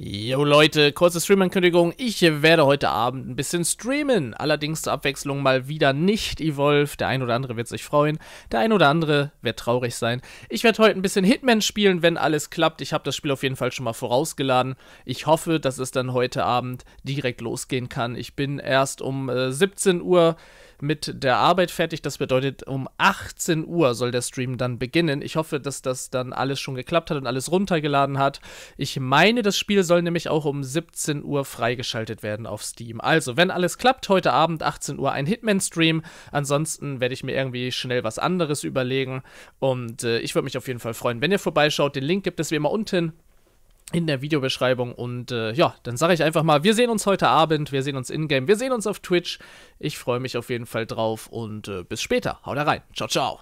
Yo Leute, kurze Stream-Ankündigung. Ich werde heute Abend ein bisschen streamen. Allerdings zur Abwechslung mal wieder nicht Evolve. Der ein oder andere wird sich freuen. Der ein oder andere wird traurig sein. Ich werde heute ein bisschen Hitman spielen, wenn alles klappt. Ich habe das Spiel auf jeden Fall schon mal vorausgeladen. Ich hoffe, dass es dann heute Abend direkt losgehen kann. Ich bin erst um äh, 17 Uhr mit der Arbeit fertig. Das bedeutet, um 18 Uhr soll der Stream dann beginnen. Ich hoffe, dass das dann alles schon geklappt hat und alles runtergeladen hat. Ich meine, das Spiel soll nämlich auch um 17 Uhr freigeschaltet werden auf Steam. Also, wenn alles klappt, heute Abend 18 Uhr ein Hitman-Stream. Ansonsten werde ich mir irgendwie schnell was anderes überlegen. Und äh, ich würde mich auf jeden Fall freuen, wenn ihr vorbeischaut. Den Link gibt es wie immer unten in der Videobeschreibung. Und äh, ja, dann sage ich einfach mal, wir sehen uns heute Abend, wir sehen uns in-game, wir sehen uns auf Twitch. Ich freue mich auf jeden Fall drauf und äh, bis später. Haut rein. Ciao, ciao.